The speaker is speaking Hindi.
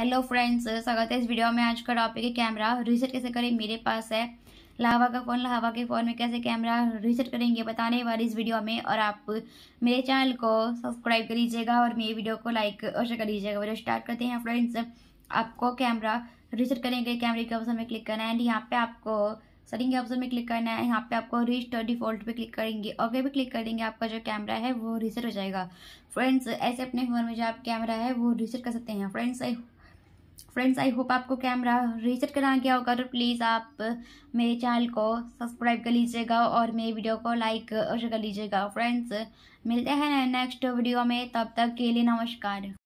हेलो फ्रेंड्स स्वागत है इस वीडियो में आज का टॉपिक है कैमरा रिसेट कैसे करें मेरे पास है लावा का फ़ोन लावा के फ़ोन में कैसे कैमरा रिसेट करेंगे बताने वाली इस वीडियो में और आप मेरे चैनल को सब्सक्राइब कर लीजिएगा और मेरी वीडियो को लाइक और शेयर कर लीजिएगा वीडियो स्टार्ट करते हैं फ्रेंड्स आपको कैमरा रिसेट करेंगे कैमरे के ऑप्शन में क्लिक करना है एंड यहाँ पे आपको सेटिंग के ऑप्शन में क्लिक करना है यहाँ पे आपको और डिफॉल्ट पे क्लिक करेंगे ओके भी क्लिक कर देंगे आपका जो कैमरा है वो रिसेट हो जाएगा फ्रेंड्स ऐसे अपने फ़ोन में जो आप कैमरा है वो रिसेट कर सकते हैं फ्रेंड्स फ्रेंड्स आई होप आपको कैमरा रीसेट करा गया होगा तो प्लीज़ आप मेरे चैनल को सब्सक्राइब कर लीजिएगा और मेरे वीडियो को लाइक अवश्य कर लीजिएगा फ्रेंड्स मिलते हैं नेक्स्ट वीडियो में तब तक के लिए नमस्कार